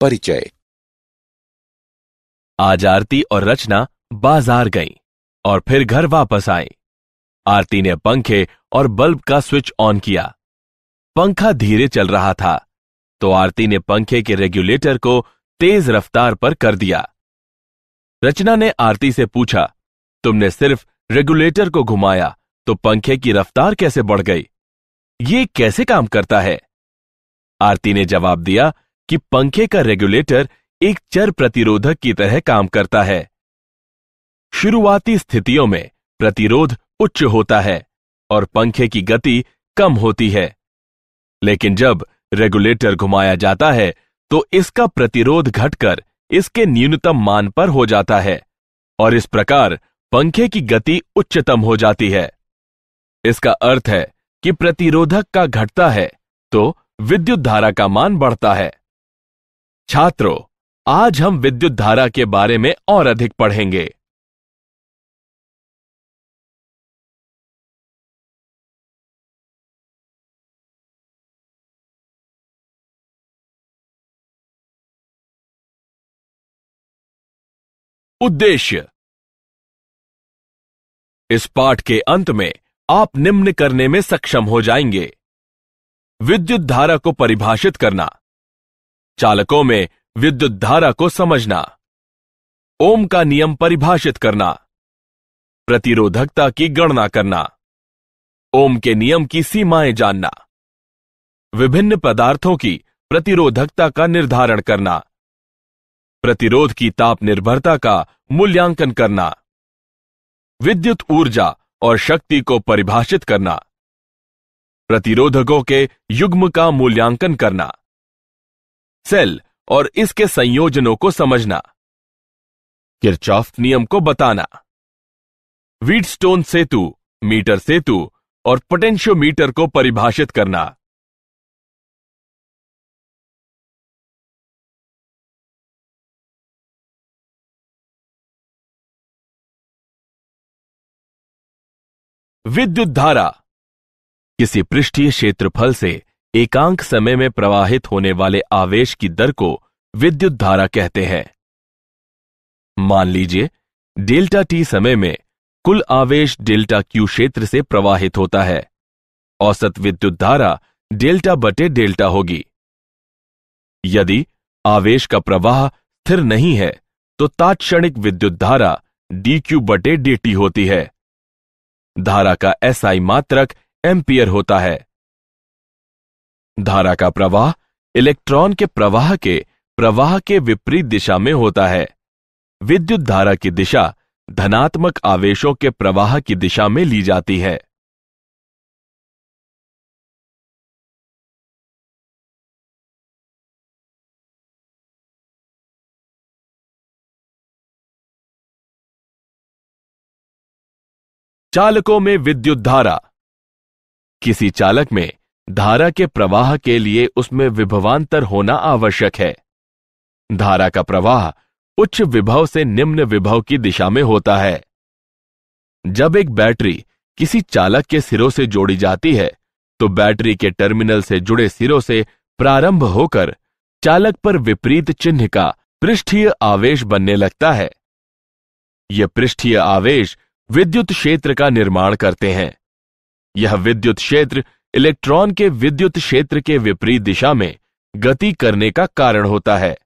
परिचय आज आरती और रचना बाजार गई और फिर घर वापस आई आरती ने पंखे और बल्ब का स्विच ऑन किया पंखा धीरे चल रहा था तो आरती ने पंखे के रेगुलेटर को तेज रफ्तार पर कर दिया रचना ने आरती से पूछा तुमने सिर्फ रेगुलेटर को घुमाया तो पंखे की रफ्तार कैसे बढ़ गई ये कैसे काम करता है आरती ने जवाब दिया कि पंखे का रेगुलेटर एक चर प्रतिरोधक की तरह काम करता है शुरुआती स्थितियों में प्रतिरोध उच्च होता है और पंखे की गति कम होती है लेकिन जब रेगुलेटर घुमाया जाता है तो इसका प्रतिरोध घटकर इसके न्यूनतम मान पर हो जाता है और इस प्रकार पंखे की गति उच्चतम हो जाती है इसका अर्थ है कि प्रतिरोधक का घटता है तो विद्युत धारा का मान बढ़ता है छात्रों आज हम विद्युत धारा के बारे में और अधिक पढ़ेंगे उद्देश्य इस पाठ के अंत में आप निम्न करने में सक्षम हो जाएंगे विद्युत धारा को परिभाषित करना चालकों में विद्युत धारा को समझना ओम का नियम परिभाषित करना प्रतिरोधकता की गणना करना ओम के नियम की सीमाएं जानना विभिन्न पदार्थों की प्रतिरोधकता का निर्धारण करना प्रतिरोध की ताप निर्भरता का मूल्यांकन करना विद्युत ऊर्जा और शक्ति को परिभाषित करना प्रतिरोधकों के युग्म का मूल्यांकन करना सेल और इसके संयोजनों को समझना किरचॉफ नियम को बताना वीटस्टोन सेतु मीटर सेतु और पोटेंशियोमीटर को परिभाषित करना विद्युत धारा किसी पृष्ठीय क्षेत्रफल से एकांक समय में प्रवाहित होने वाले आवेश की दर को विद्युत धारा कहते हैं मान लीजिए डेल्टा टी समय में कुल आवेश डेल्टा क्यू क्षेत्र से प्रवाहित होता है औसत विद्युत धारा डेल्टा बटे डेल्टा होगी यदि आवेश का प्रवाह स्थिर नहीं है तो तात्क्षणिक विद्युत धारा डी क्यू बटे डी टी होती है धारा का एसआई मात्रक एम्पियर होता है धारा का प्रवाह इलेक्ट्रॉन के प्रवाह के प्रवाह के विपरीत दिशा में होता है विद्युत धारा की दिशा धनात्मक आवेशों के प्रवाह की दिशा में ली जाती है चालकों में विद्युत धारा किसी चालक में धारा के प्रवाह के लिए उसमें विभवांतर होना आवश्यक है धारा का प्रवाह उच्च विभव से निम्न विभव की दिशा में होता है जब एक बैटरी किसी चालक के सिरों से जोड़ी जाती है तो बैटरी के टर्मिनल से जुड़े सिरों से प्रारंभ होकर चालक पर विपरीत चिन्ह का पृष्ठीय आवेश बनने लगता है यह पृष्ठीय आवेश विद्युत क्षेत्र का निर्माण करते हैं यह विद्युत क्षेत्र इलेक्ट्रॉन के विद्युत क्षेत्र के विपरीत दिशा में गति करने का कारण होता है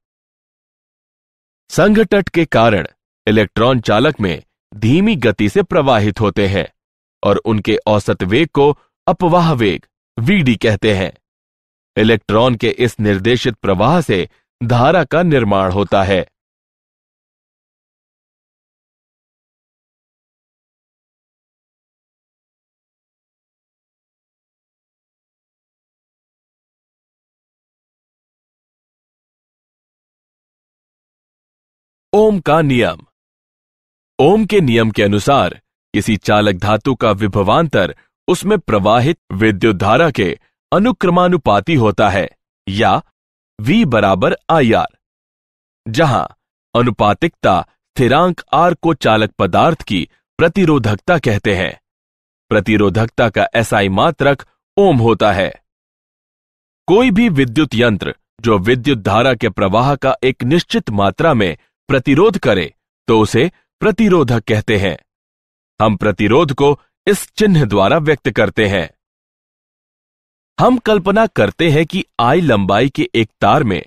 संघटट के कारण इलेक्ट्रॉन चालक में धीमी गति से प्रवाहित होते हैं और उनके औसत वेग को अपवाह वेग वीडी कहते हैं इलेक्ट्रॉन के इस निर्देशित प्रवाह से धारा का निर्माण होता है ओम का नियम ओम के नियम के अनुसार किसी चालक धातु का विभवांतर उसमें प्रवाहित विद्युत धारा के अनुक्रमानुपाती होता है या V बराबर आई आर जहां अनुपातिकता स्थिरांक R को चालक पदार्थ की प्रतिरोधकता कहते हैं प्रतिरोधकता का ऐसा ही मात्रक ओम होता है कोई भी विद्युत यंत्र जो विद्युत धारा के प्रवाह का एक निश्चित मात्रा में प्रतिरोध करे तो उसे प्रतिरोधक कहते हैं हम प्रतिरोध को इस चिन्ह द्वारा व्यक्त करते हैं हम कल्पना करते हैं कि आई लंबाई के एक तार में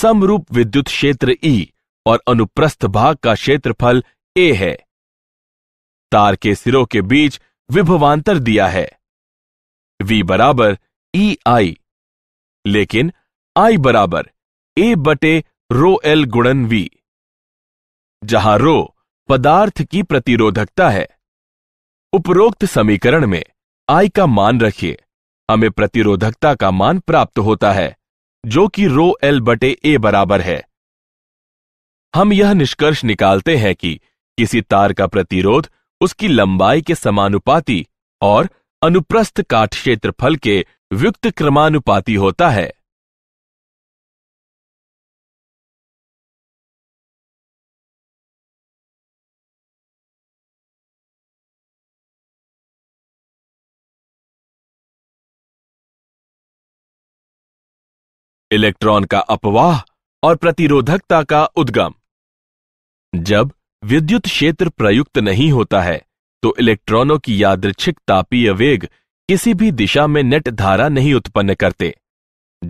समरूप विद्युत क्षेत्र ई e और अनुप्रस्थ भाग का क्षेत्रफल ए है तार के सिरों के बीच विभवांतर दिया है V बराबर ई e आई लेकिन I बराबर ए बटे रो एल गुणन वी जहां रो पदार्थ की प्रतिरोधकता है उपरोक्त समीकरण में आई का मान रखिए हमें प्रतिरोधकता का मान प्राप्त होता है जो कि रो एल बटे ए बराबर है हम यह निष्कर्ष निकालते हैं कि किसी तार का प्रतिरोध उसकी लंबाई के समानुपाती और अनुप्रस्थ काट क्षेत्रफल के व्युक्त क्रमानुपाती होता है इलेक्ट्रॉन का अपवाह और प्रतिरोधकता का उद्गम जब विद्युत क्षेत्र प्रयुक्त नहीं होता है तो इलेक्ट्रॉनों की यादृच्छिक तापीय वेग किसी भी दिशा में नेट धारा नहीं उत्पन्न करते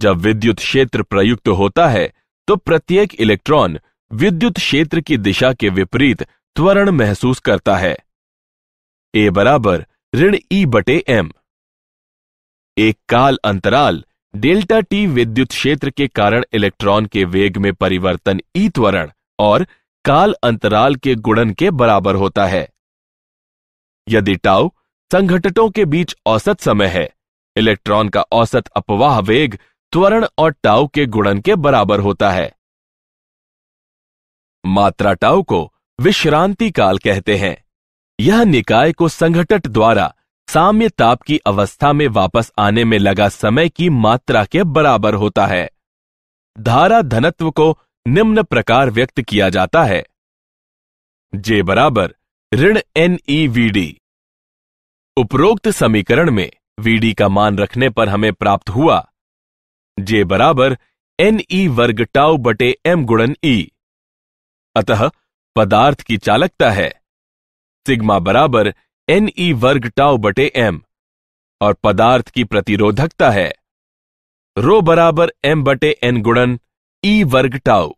जब विद्युत क्षेत्र प्रयुक्त होता है तो प्रत्येक इलेक्ट्रॉन विद्युत क्षेत्र की दिशा के विपरीत त्वरण महसूस करता है ए बराबर ऋण ई बटे एम एक काल अंतराल डेल्टा टी विद्युत क्षेत्र के कारण इलेक्ट्रॉन के वेग में परिवर्तन ई त्वरण और काल अंतराल के गुणन के बराबर होता है यदि टाउ संघटकों के बीच औसत समय है इलेक्ट्रॉन का औसत अपवाह वेग त्वरण और टाउ के गुणन के बराबर होता है मात्रा टाउ को विश्रांति काल कहते हैं यह निकाय को संघटक द्वारा साम्य ताप की अवस्था में वापस आने में लगा समय की मात्रा के बराबर होता है धारा धनत्व को निम्न प्रकार व्यक्त किया जाता है जे बराबर ऋण एन ई वी डी उपरोक्त समीकरण में वीडी का मान रखने पर हमें प्राप्त हुआ जे बराबर एन ई e वर्ग टाउ बटे एम गुणन ई e। अतः पदार्थ की चालकता है सिग्मा बराबर एन ई e वर्ग टाउ बटे एम और पदार्थ की प्रतिरोधकता है रो बराबर एम बटे एन गुणन ई e वर्ग टाउ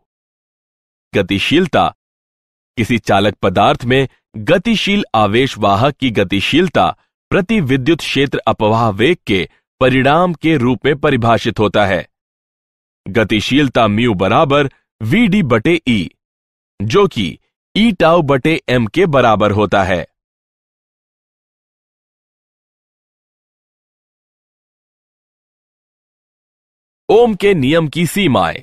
गतिशीलता किसी चालक पदार्थ में गतिशील आवेश वाहक की गतिशीलता प्रति विद्युत क्षेत्र अपवाह वेग के परिणाम के रूप में परिभाषित होता है गतिशीलता म्यू बराबर वी डी बटे ई e, जो कि ई टाउ बटे एम के बराबर होता है ओम के नियम की सीमाएं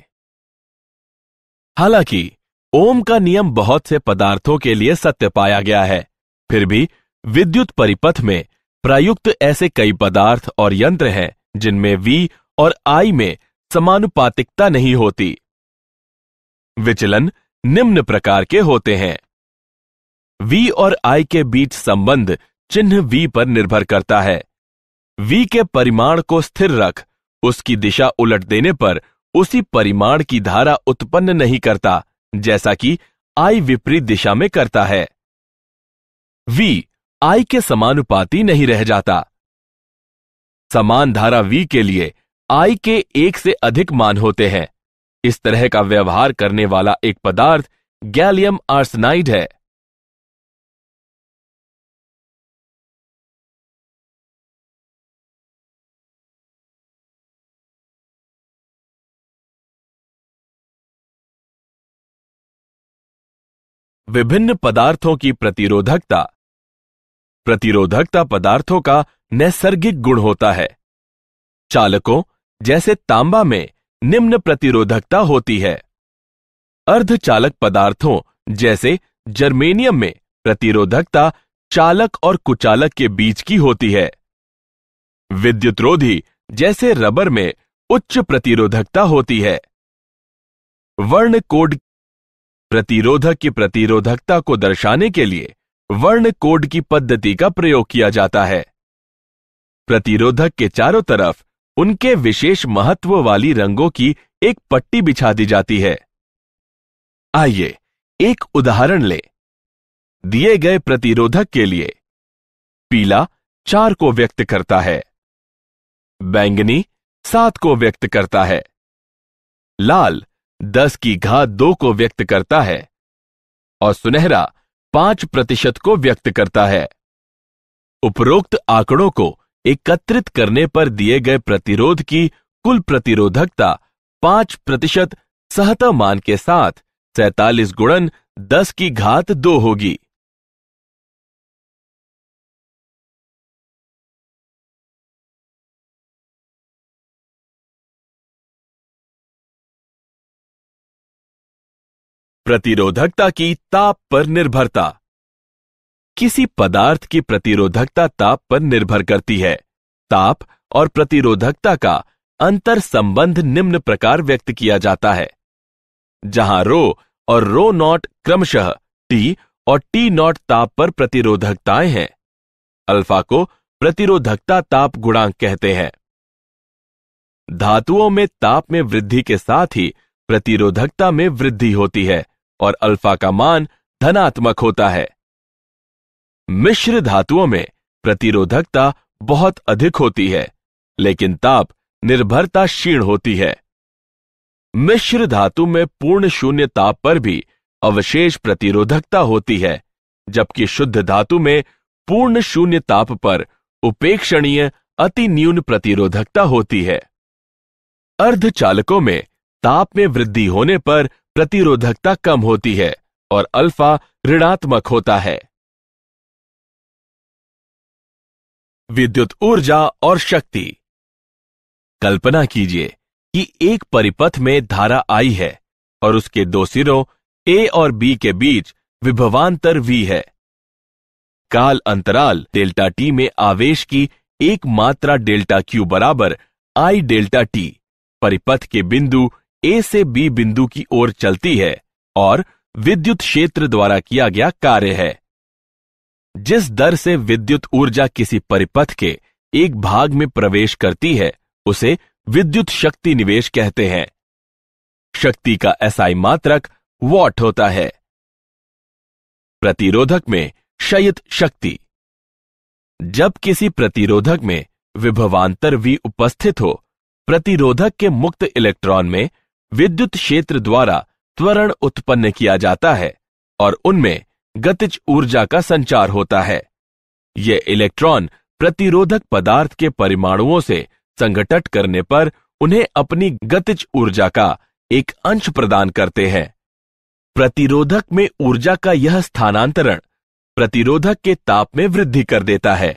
हालांकि ओम का नियम बहुत से पदार्थों के लिए सत्य पाया गया है फिर भी विद्युत परिपथ में प्रयुक्त ऐसे कई पदार्थ और यंत्र हैं जिनमें वी और आई में समानुपातिकता नहीं होती विचलन निम्न प्रकार के होते हैं वी और आई के बीच संबंध चिन्ह वी पर निर्भर करता है वी के परिमाण को स्थिर रख उसकी दिशा उलट देने पर उसी परिमाण की धारा उत्पन्न नहीं करता जैसा कि आई विपरीत दिशा में करता है वी आई के समानुपाती नहीं रह जाता समान धारा वी के लिए आई के एक से अधिक मान होते हैं इस तरह का व्यवहार करने वाला एक पदार्थ गैलियम आर्सनाइड है विभिन्न पदार्थों की प्रतिरोधकता प्रतिरोधकता पदार्थों का नैसर्गिक गुण होता है चालकों जैसे तांबा में निम्न प्रतिरोधकता होती है अर्धचालक पदार्थों जैसे जर्मेनियम में प्रतिरोधकता चालक और कुचालक के बीच की होती है विद्युतरोधी जैसे रबर में उच्च प्रतिरोधकता होती है वर्ण कोड प्रतिरोधक की प्रतिरोधकता को दर्शाने के लिए वर्ण कोड की पद्धति का प्रयोग किया जाता है प्रतिरोधक के चारों तरफ उनके विशेष महत्व वाली रंगों की एक पट्टी बिछा दी जाती है आइए एक उदाहरण ले दिए गए प्रतिरोधक के लिए पीला चार को व्यक्त करता है बैंगनी सात को व्यक्त करता है लाल दस की घात दो को व्यक्त करता है और सुनहरा पांच प्रतिशत को व्यक्त करता है उपरोक्त आंकड़ों को एकत्रित करने पर दिए गए प्रतिरोध की कुल प्रतिरोधकता पांच प्रतिशत सहता मान के साथ सैतालीस गुणन दस की घात दो होगी प्रतिरोधकता की ताप पर निर्भरता किसी पदार्थ की प्रतिरोधकता ताप पर निर्भर करती है ताप और प्रतिरोधकता का अंतर संबंध निम्न प्रकार व्यक्त किया जाता है जहां रो और रो नॉट क्रमशः टी और टी नॉट ताप पर प्रतिरोधकताएं हैं अल्फा को प्रतिरोधकता ताप गुणांक कहते हैं धातुओं में ताप में वृद्धि के साथ ही प्रतिरोधकता में वृद्धि होती है और अल्फा का मान धनात्मक होता है मिश्र धातुओं में प्रतिरोधकता बहुत अधिक होती है लेकिन ताप निर्भरता क्षीण होती है मिश्र धातु में पूर्ण शून्य ताप पर भी अवशेष प्रतिरोधकता होती है जबकि शुद्ध धातु में पूर्ण शून्य ताप पर उपेक्षणीय अति न्यून प्रतिरोधकता होती है अर्धचालकों में ताप में वृद्धि होने पर प्रतिरोधकता कम होती है और अल्फा ऋणात्मक होता है विद्युत ऊर्जा और शक्ति कल्पना कीजिए कि एक परिपथ में धारा आई है और उसके दो सिरों ए और बी के बीच विभवांतर वी है काल अंतराल डेल्टा टी में आवेश की एक मात्रा डेल्टा क्यू बराबर आई डेल्टा टी परिपथ के बिंदु ए से बी बिंदु की ओर चलती है और विद्युत क्षेत्र द्वारा किया गया कार्य है जिस दर से विद्युत ऊर्जा किसी परिपथ के एक भाग में प्रवेश करती है उसे विद्युत शक्ति निवेश कहते हैं शक्ति का एसआई मात्रक वॉट होता है प्रतिरोधक में शयित शक्ति जब किसी प्रतिरोधक में विभवांतर वी उपस्थित हो प्रतिरोधक के मुक्त इलेक्ट्रॉन में विद्युत क्षेत्र द्वारा त्वरण उत्पन्न किया जाता है और उनमें गतिज ऊर्जा का संचार होता है ये इलेक्ट्रॉन प्रतिरोधक पदार्थ के परिमाणुओं से संघटट करने पर उन्हें अपनी गतिज ऊर्जा का एक अंश प्रदान करते हैं प्रतिरोधक में ऊर्जा का यह स्थानांतरण प्रतिरोधक के ताप में वृद्धि कर देता है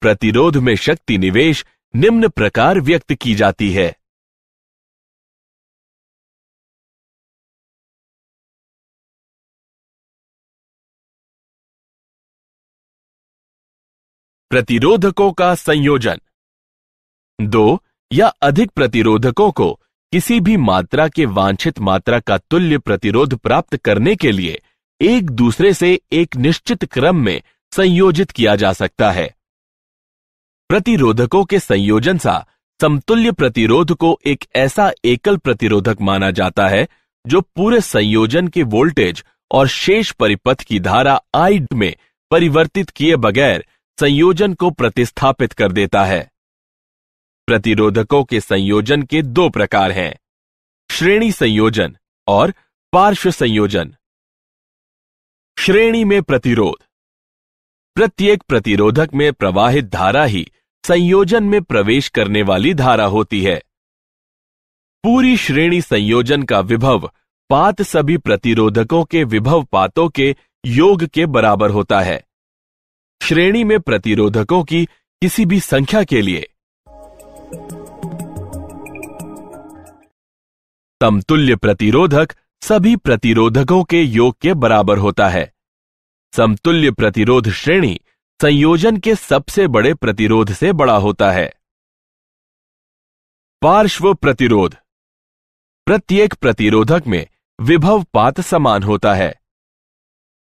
प्रतिरोध में शक्ति निवेश निम्न प्रकार व्यक्त की जाती है प्रतिरोधकों का संयोजन दो या अधिक प्रतिरोधकों को किसी भी मात्रा के वांछित मात्रा का तुल्य प्रतिरोध प्राप्त करने के लिए एक दूसरे से एक निश्चित क्रम में संयोजित किया जा सकता है प्रतिरोधकों के संयोजन सा समतुल्य प्रतिरोध को एक ऐसा एकल प्रतिरोधक माना जाता है जो पूरे संयोजन के वोल्टेज और शेष परिपथ की धारा आईड में परिवर्तित किए बगैर संयोजन को प्रतिस्थापित कर देता है प्रतिरोधकों के संयोजन के दो प्रकार हैं श्रेणी संयोजन और पार्श्व संयोजन श्रेणी में प्रतिरोध प्रत्येक प्रतिरोधक में प्रवाहित धारा ही संयोजन में प्रवेश करने वाली धारा होती है पूरी श्रेणी संयोजन का विभव पात सभी प्रतिरोधकों के विभव पातों के योग के बराबर होता है श्रेणी में प्रतिरोधकों की किसी भी संख्या के लिए समतुल्य प्रतिरोधक सभी प्रतिरोधकों के योग के बराबर होता है समतुल्य प्रतिरोध श्रेणी संयोजन के सबसे बड़े प्रतिरोध से बड़ा होता है पार्श्व प्रतिरोध प्रत्येक प्रतिरोधक में विभव पात समान होता है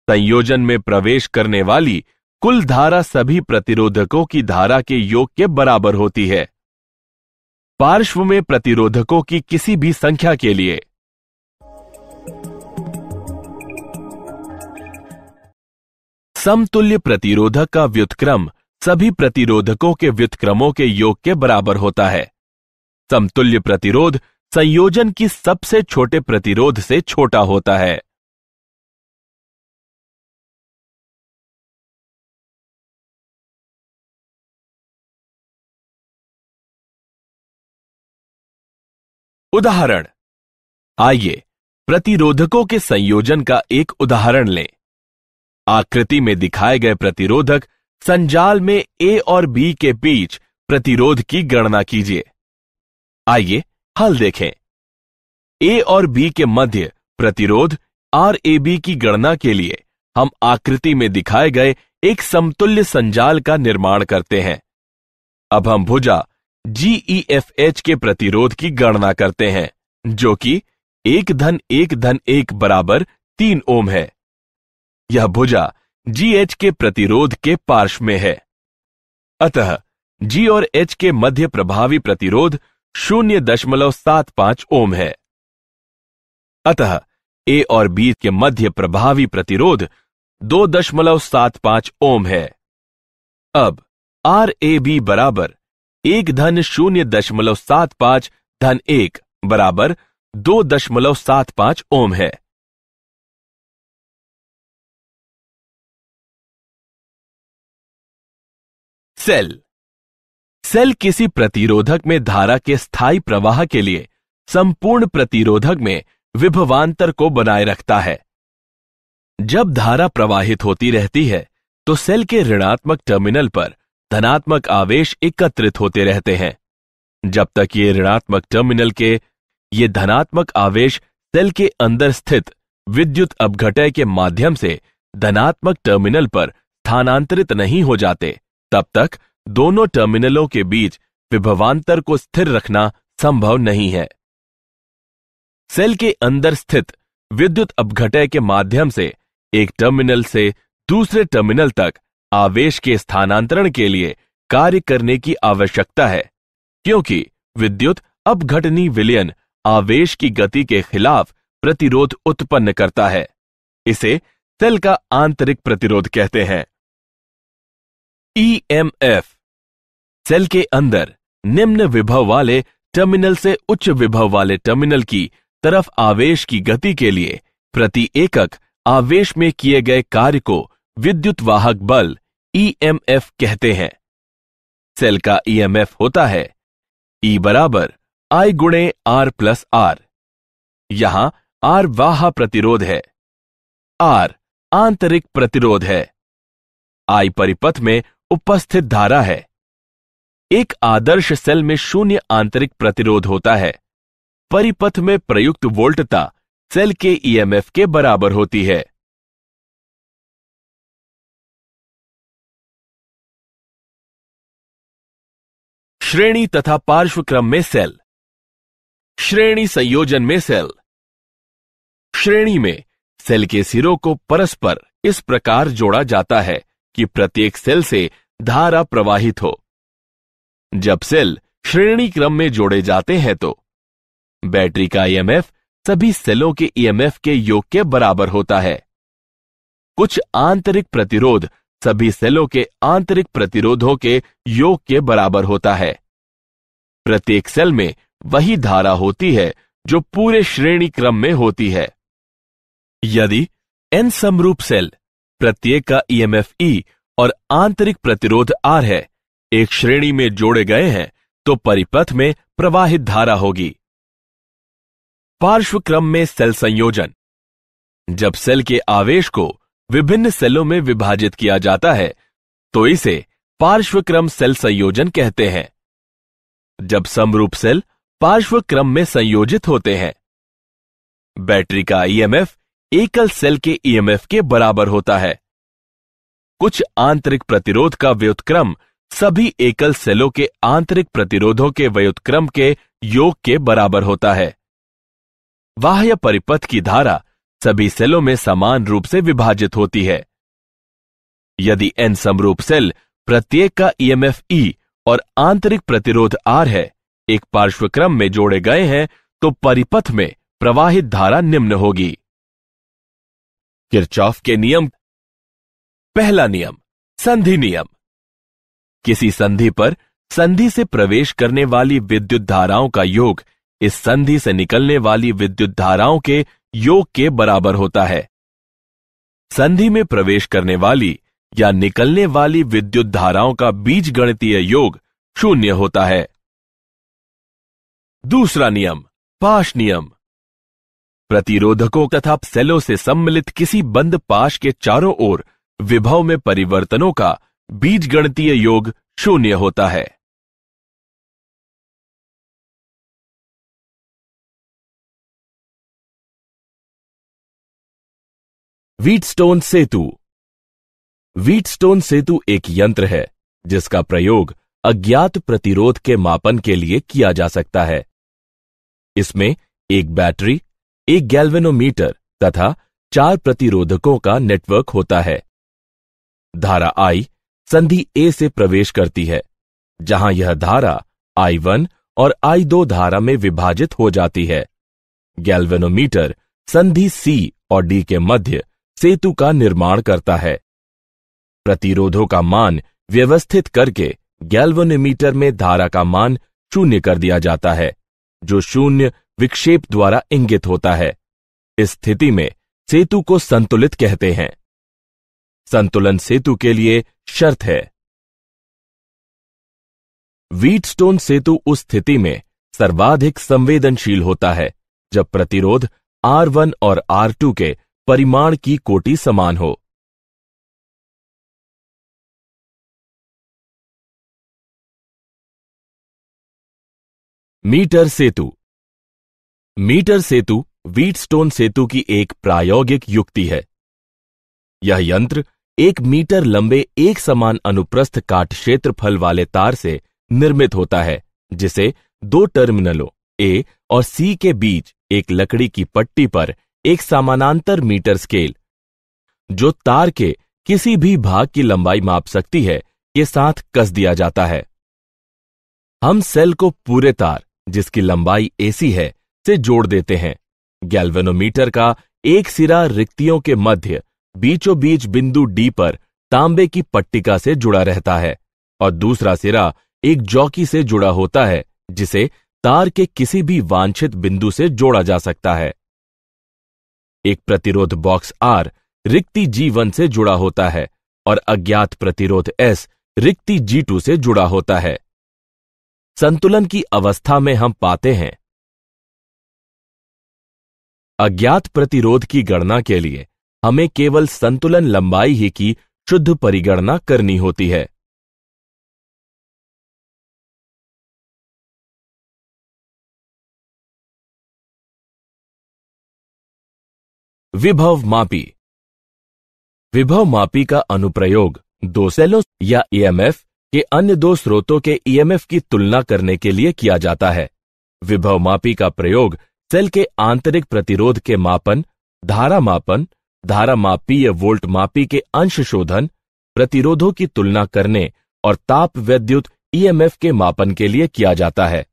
संयोजन में प्रवेश करने वाली कुल धारा सभी प्रतिरोधकों की धारा के योग के बराबर होती है पार्श्व में प्रतिरोधकों की किसी भी संख्या के लिए समतुल्य प्रतिरोधक का व्युतक्रम सभी प्रतिरोधकों के व्युतक्रमों के योग के बराबर होता है समतुल्य प्रतिरोध संयोजन की सबसे छोटे प्रतिरोध से छोटा होता है उदाहरण आइए प्रतिरोधकों के संयोजन का एक उदाहरण लें आकृति में दिखाए गए प्रतिरोधक संजाल में ए और बी के बीच प्रतिरोध की गणना कीजिए आइए हल देखें ए और बी के मध्य प्रतिरोध आर ए बी की गणना के लिए हम आकृति में दिखाए गए एक समतुल्य संजाल का निर्माण करते हैं अब हम भुजा जीईएफएच e के प्रतिरोध की गणना करते हैं जो कि एक धन एक धन एक बराबर तीन ओम है यह भुजा एच के प्रतिरोध के पार्श्व में है अतः जी और एच के मध्य प्रभावी प्रतिरोध शून्य दशमलव सात पांच ओम है अतः ए और बी के मध्य प्रभावी प्रतिरोध दो दशमलव सात पांच ओम है अब आर ए बी बराबर एक धन शून्य दशमलव सात पांच धन एक बराबर दो दशमलव सात पांच ओम है सेल सेल किसी प्रतिरोधक में धारा के स्थायी प्रवाह के लिए संपूर्ण प्रतिरोधक में विभवांतर को बनाए रखता है जब धारा प्रवाहित होती रहती है तो सेल के ऋणात्मक टर्मिनल पर धनात्मक आवेश एकत्रित होते रहते हैं जब तक ये ऋणात्मक टर्मिनल के ये धनात्मक आवेश सेल के अंदर स्थित विद्युत अपघटय के माध्यम से धनात्मक टर्मिनल पर स्थानांतरित नहीं हो जाते तब तक दोनों टर्मिनलों के बीच विभवांतर को स्थिर रखना संभव नहीं है सेल के अंदर स्थित विद्युत अपघटय के माध्यम से एक टर्मिनल से दूसरे टर्मिनल तक आवेश के स्थानांतरण के लिए कार्य करने की आवश्यकता है क्योंकि विद्युत अपघटनी विलयन आवेश की गति के खिलाफ प्रतिरोध उत्पन्न करता है इसे सेल का आंतरिक प्रतिरोध कहते हैं ई एम एफ सेल के अंदर निम्न विभव वाले टर्मिनल से उच्च विभव वाले टर्मिनल की तरफ आवेश की गति के लिए प्रति एकक आवेश में किए गए कार्य को विद्युत वाहक बल ईएमएफ e कहते हैं सेल का ईएमएफ e होता है ई e बराबर आई गुणे आर प्लस आर यहां आर वाह प्रतिरोध है आर आंतरिक प्रतिरोध है आई परिपथ में उपस्थित धारा है एक आदर्श सेल में शून्य आंतरिक प्रतिरोध होता है परिपथ में प्रयुक्त वोल्टता सेल के ईएमएफ के बराबर होती है श्रेणी तथा पार्श्व क्रम में सेल श्रेणी संयोजन में सेल श्रेणी में सेल के सिरों को परस्पर इस प्रकार जोड़ा जाता है कि प्रत्येक सेल से धारा प्रवाहित हो जब सेल श्रेणी क्रम में जोड़े जाते हैं तो बैटरी का ईएमएफ e सभी सेलों के ईएमएफ e के योग के बराबर होता है कुछ आंतरिक प्रतिरोध सभी सेलों के आंतरिक प्रतिरोधों के योग के बराबर होता है प्रत्येक सेल में वही धारा होती है जो पूरे श्रेणी क्रम में होती है यदि एन समरूप सेल प्रत्येक का ईएमएफ e ई e और आंतरिक प्रतिरोध आर है एक श्रेणी में जोड़े गए हैं तो परिपथ में प्रवाहित धारा होगी पार्श्व क्रम में सेल संयोजन जब सेल के आवेश को विभिन्न सेलों में विभाजित किया जाता है तो इसे पार्श्व क्रम सेल संयोजन कहते हैं जब समरूप सेल पार्श्व क्रम में संयोजित होते हैं बैटरी का ईएमएफ e एकल सेल के ईएमएफ e के बराबर होता है कुछ आंतरिक प्रतिरोध का व्युतक्रम सभी एकल सेलों के आंतरिक प्रतिरोधों के व्युतक्रम के योग के बराबर होता है बाह्य परिपथ की धारा सभी सेलों में समान रूप से विभाजित होती है यदि एन समरूप सेल प्रत्येक का ईएमएफ e ई और आंतरिक प्रतिरोध आर है एक पार्श्व क्रम में जोड़े गए हैं तो परिपथ में प्रवाहित धारा निम्न होगी किरचॉफ के नियम पहला नियम संधि नियम किसी संधि पर संधि से प्रवेश करने वाली विद्युत धाराओं का योग इस संधि से निकलने वाली विद्युत धाराओं के योग के बराबर होता है संधि में प्रवेश करने वाली या निकलने वाली विद्युत धाराओं का बीज गणितीय योग शून्य होता है दूसरा नियम पाश नियम प्रतिरोधकों तथा सेलों से सम्मिलित किसी बंद पाश के चारों ओर विभव में परिवर्तनों का बीज गणितीय योग शून्य होता है वीटस्टोन सेतु व्हीटस्टोन सेतु एक यंत्र है जिसका प्रयोग अज्ञात प्रतिरोध के मापन के लिए किया जा सकता है इसमें एक बैटरी एक गैल्वेनोमीटर तथा चार प्रतिरोधकों का नेटवर्क होता है धारा आई संधि ए से प्रवेश करती है जहां यह धारा आई वन और आई दो धारा में विभाजित हो जाती है गैल्वेनोमीटर संधि सी और डी के मध्य सेतु का निर्माण करता है प्रतिरोधों का मान व्यवस्थित करके गैल्वनोमीटर में धारा का मान शून्य कर दिया जाता है जो शून्य विक्षेप द्वारा इंगित होता है इस स्थिति में सेतु को संतुलित कहते हैं संतुलन सेतु के लिए शर्त है वीटस्टोन सेतु उस स्थिति में सर्वाधिक संवेदनशील होता है जब प्रतिरोध R1 और R2 के परिमाण की कोटि समान हो मीटर सेतु मीटर सेतु व्हीटस्टोन सेतु की एक प्रायोगिक युक्ति है यह यंत्र एक मीटर लंबे एक समान अनुप्रस्थ काट क्षेत्रफल वाले तार से निर्मित होता है जिसे दो टर्मिनलों ए और सी के बीच एक लकड़ी की पट्टी पर एक समानांतर मीटर स्केल जो तार के किसी भी भाग की लंबाई माप सकती है के साथ कस दिया जाता है हम सेल को पूरे तार जिसकी लंबाई एसी है से जोड़ देते हैं गैल्वेनोमीटर का एक सिरा रिक्तियों के मध्य बीचों बीच बिंदु डी पर तांबे की पट्टिका से जुड़ा रहता है और दूसरा सिरा एक जौकी से जुड़ा होता है जिसे तार के किसी भी वांछित बिंदु से जोड़ा जा सकता है एक प्रतिरोध बॉक्स आर रिक्ति जी वन से जुड़ा होता है और अज्ञात प्रतिरोध एस रिक्ति जी टू से जुड़ा होता है संतुलन की अवस्था में हम पाते हैं अज्ञात प्रतिरोध की गणना के लिए हमें केवल संतुलन लंबाई ही की शुद्ध परिगणना करनी होती है विभव मापी विभव मापी का अनुप्रयोग दो सेलों या ईएमएफ e कि अन्य दो स्रोतों के ईएमएफ e की तुलना करने के लिए किया जाता है विभव मापी का प्रयोग सेल के आंतरिक प्रतिरोध के मापन धारा मापन धारा मापी या वोल्ट मापी के अंश शोधन प्रतिरोधों की तुलना करने और ताप विद्युत ईएमएफ e के मापन के लिए किया जाता है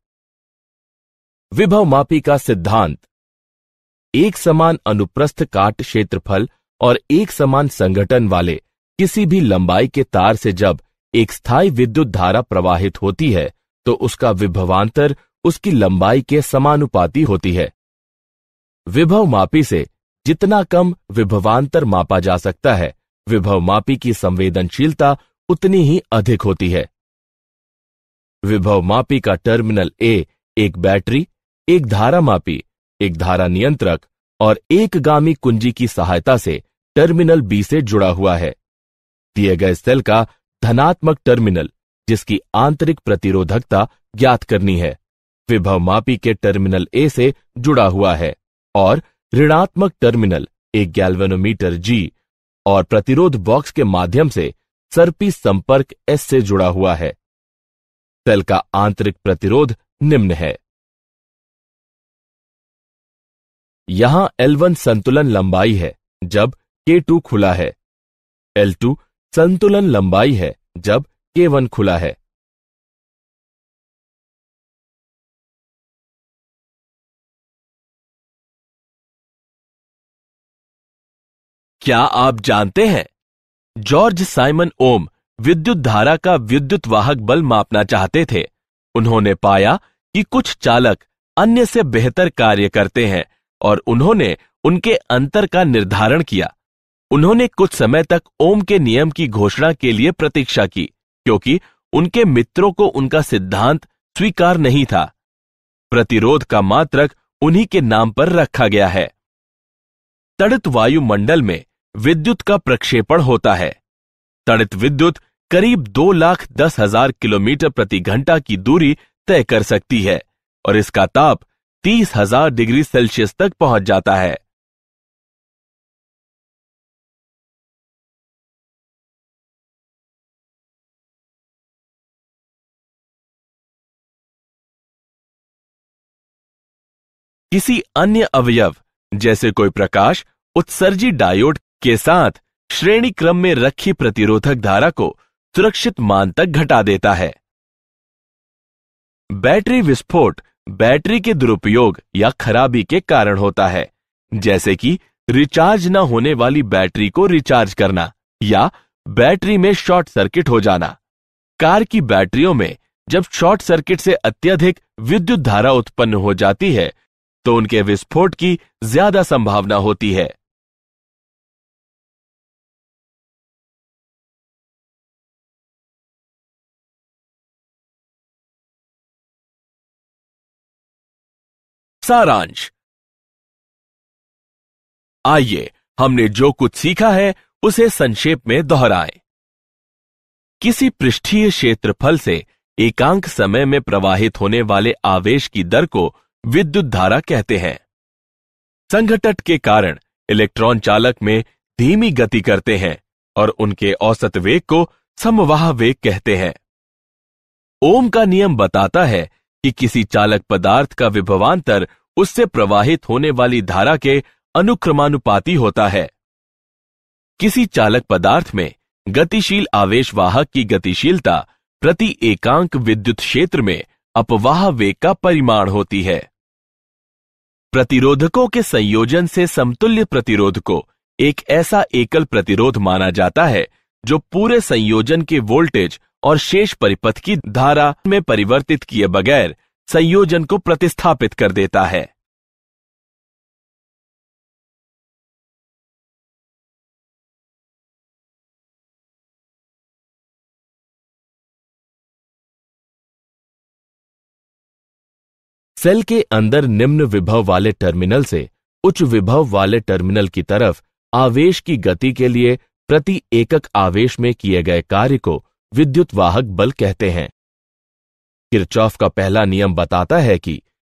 विभव मापी का सिद्धांत एक समान अनुप्रस्थ काट क्षेत्रफल और एक समान संगठन वाले किसी भी लंबाई के तार से जब एक स्थायी विद्युत धारा प्रवाहित होती है तो उसका विभवांतर उसकी लंबाई के समानुपाती होती है विभव मापी से जितना कम विभवांतर मापा जा सकता है विभव मापी की संवेदनशीलता उतनी ही अधिक होती है विभव मापी का टर्मिनल ए एक बैटरी एक धारा मापी एक धारा नियंत्रक और एक गामी कुंजी की सहायता से टर्मिनल बी से जुड़ा हुआ है दिए गए सेल का धनात्मक टर्मिनल जिसकी आंतरिक प्रतिरोधकता ज्ञात करनी है विभव मापी के टर्मिनल ए से जुड़ा हुआ है और ऋणात्मक टर्मिनल एक गैल्वेनोमीटर जी और प्रतिरोध बॉक्स के माध्यम से सरपी संपर्क एस से जुड़ा हुआ है सेल का आंतरिक प्रतिरोध निम्न है यहां एल संतुलन लंबाई है जब के खुला है टू संतुलन लंबाई है जब वन खुला है क्या आप जानते हैं जॉर्ज साइमन ओम विद्युत धारा का विद्युत वाहक बल मापना चाहते थे उन्होंने पाया कि कुछ चालक अन्य से बेहतर कार्य करते हैं और उन्होंने उनके अंतर का निर्धारण किया उन्होंने कुछ समय तक ओम के नियम की घोषणा के लिए प्रतीक्षा की क्योंकि उनके मित्रों को उनका सिद्धांत स्वीकार नहीं था प्रतिरोध का मात्रक उन्हीं के नाम पर रखा गया है तड़ित वायुमंडल में विद्युत का प्रक्षेपण होता है तड़ित विद्युत करीब दो लाख दस हजार किलोमीटर प्रति घंटा की दूरी तय कर सकती है और इसका ताप तीस हजार डिग्री सेल्सियस तक पहुंच जाता है किसी अन्य अवयव जैसे कोई प्रकाश उत्सर्जी डायोड के साथ श्रेणी क्रम में रखी प्रतिरोधक धारा को सुरक्षित मान तक घटा देता है बैटरी विस्फोट बैटरी के दुरुपयोग या खराबी के कारण होता है जैसे कि रिचार्ज न होने वाली बैटरी को रिचार्ज करना या बैटरी में शॉर्ट सर्किट हो जाना कार की बैटरियों में जब शॉर्ट सर्किट से अत्यधिक विद्युत धारा उत्पन्न हो जाती है तो उनके विस्फोट की ज्यादा संभावना होती है सारांश आइए हमने जो कुछ सीखा है उसे संक्षेप में दोहराएं। किसी पृष्ठीय क्षेत्रफल से एकांक समय में प्रवाहित होने वाले आवेश की दर को विद्युत धारा कहते हैं संघटट के कारण इलेक्ट्रॉन चालक में धीमी गति करते हैं और उनके औसत वेग को समवाह वेग कहते हैं ओम का नियम बताता है कि किसी चालक पदार्थ का विभवांतर उससे प्रवाहित होने वाली धारा के अनुक्रमानुपाती होता है किसी चालक पदार्थ में गतिशील आवेश वाहक की गतिशीलता प्रति एकांक विद्युत क्षेत्र में अपवाह वेग का परिमाण होती है प्रतिरोधकों के संयोजन से समतुल्य प्रतिरोध को एक ऐसा एकल प्रतिरोध माना जाता है जो पूरे संयोजन के वोल्टेज और शेष परिपथ की धारा में परिवर्तित किए बगैर संयोजन को प्रतिस्थापित कर देता है सेल के अंदर निम्न विभव वाले टर्मिनल से उच्च विभव वाले टर्मिनल की तरफ आवेश की गति के लिए प्रति एकक आवेश में किए गए कार्य को विद्युत वाहक बल कहते हैं किरचॉफ का पहला नियम बताता है कि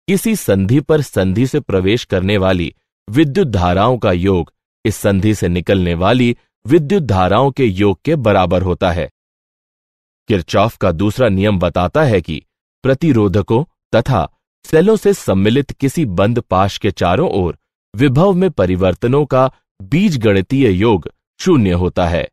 किसी संधि पर संधि से प्रवेश करने वाली विद्युत धाराओं का योग इस संधि से निकलने वाली विद्युत धाराओं के योग के बराबर होता है किरचॉफ का दूसरा नियम बताता है कि प्रतिरोधकों तथा सेलों से सम्मिलित किसी बंद पाश के चारों ओर विभव में परिवर्तनों का बीज गणितीय योग शून्य होता है